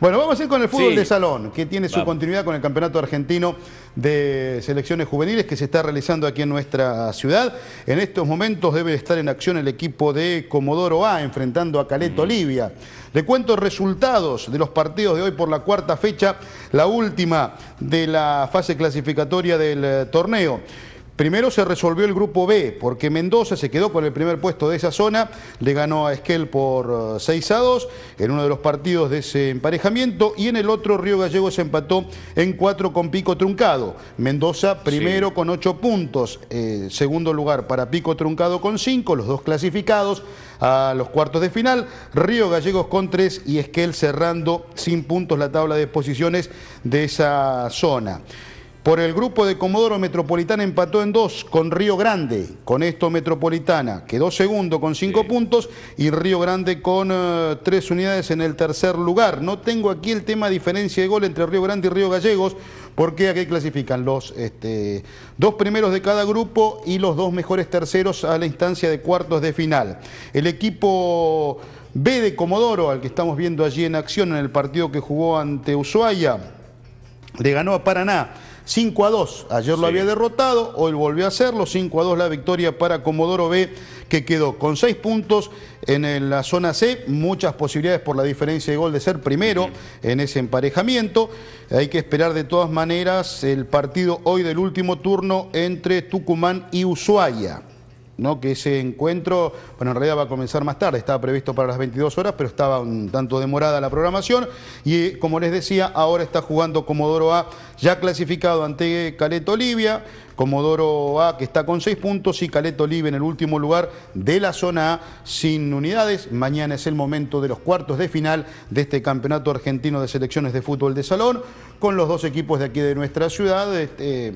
Bueno, vamos a ir con el fútbol de salón, que tiene su continuidad con el Campeonato Argentino de Selecciones Juveniles que se está realizando aquí en nuestra ciudad. En estos momentos debe estar en acción el equipo de Comodoro A, enfrentando a Caleto Olivia. Le cuento resultados de los partidos de hoy por la cuarta fecha, la última de la fase clasificatoria del eh, torneo. Primero se resolvió el grupo B, porque Mendoza se quedó con el primer puesto de esa zona, le ganó a Esquel por 6 eh, a 2 en uno de los partidos de ese emparejamiento y en el otro Río Gallegos empató en 4 con Pico Truncado. Mendoza primero con 8 puntos, eh, segundo lugar para Pico Truncado con 5, los dos clasificados a los cuartos de final, Río Gallegos con 3 y Esquel cerrando sin puntos la tabla de posiciones de esa zona. Por el grupo de Comodoro Metropolitana empató en dos con Río Grande. Con esto Metropolitana quedó segundo con cinco puntos y Río Grande con eh, tres unidades en el tercer lugar. No tengo aquí el tema de diferencia de gol entre Río Grande y Río Gallegos porque aquí clasifican los este, dos primeros de cada grupo y los dos mejores terceros a la instancia de cuartos de final. El equipo B de Comodoro, al que estamos viendo allí en acción en el partido que jugó ante Ushuaia, le ganó a Paraná 5 a 2. Ayer lo había derrotado, hoy volvió a hacerlo. 5 a 2 la victoria para Comodoro B, que quedó con 6 puntos en la zona C. Muchas posibilidades por la diferencia de gol de ser primero en ese emparejamiento. Hay que esperar de todas maneras el partido hoy del último turno entre Tucumán y Ushuaia que ese encuentro, bueno, en realidad va a comenzar más tarde, estaba previsto para las 22 horas, pero estaba un tanto demorada la programación y eh, como les decía, ahora está jugando Comodoro A, ya clasificado ante Caleto Olivia, Comodoro A que está con 6 puntos y Caleto Olivia en el último lugar de la zona A sin unidades. Mañana es el momento de los cuartos de final de este Campeonato Argentino de Selecciones de Fútbol de Salón con los dos equipos de aquí de nuestra ciudad este,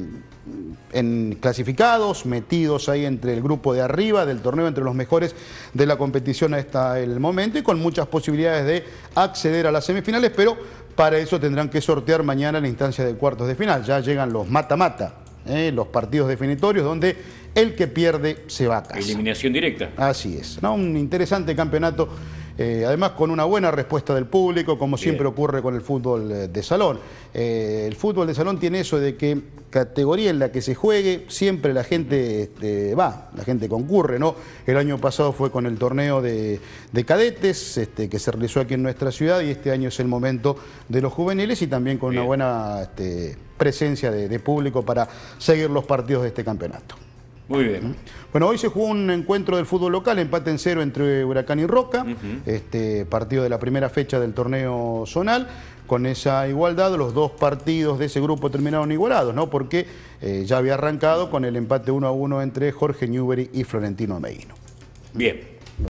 en clasificados, metidos ahí entre el grupo de arriba del torneo, entre los mejores de la competición hasta el momento y con muchas posibilidades de acceder a las semifinales, pero para eso tendrán que sortear mañana la instancia de cuartos de final. Ya llegan los mata-mata, ¿eh? los partidos definitorios donde el que pierde se va a casa. Eliminación directa. Así es. ¿no? Un interesante campeonato eh, además, con una buena respuesta del público, como siempre ocurre con el fútbol eh, de salón. Eh, el fútbol de salón tiene eso de que categoría en la que se juegue, siempre la gente este, va, la gente concurre, ¿no? El año pasado fue con el torneo de, cadetes este, que se realizó aquí en nuestra ciudad y este año es el momento de los juveniles y también con una buena este, presencia de público para seguir los partidos de este campeonato. Muy bien. Bueno, hoy se jugó un encuentro del fútbol local, empate en cero entre Huracán y Roca, este partido de la primera fecha del torneo zonal. Con esa igualdad, los dos partidos de ese grupo terminaron igualados, ¿no? Porque eh, ya había arrancado con el empate 1 a 1 entre Jorge Newbery y Florentino Meguino. Bien.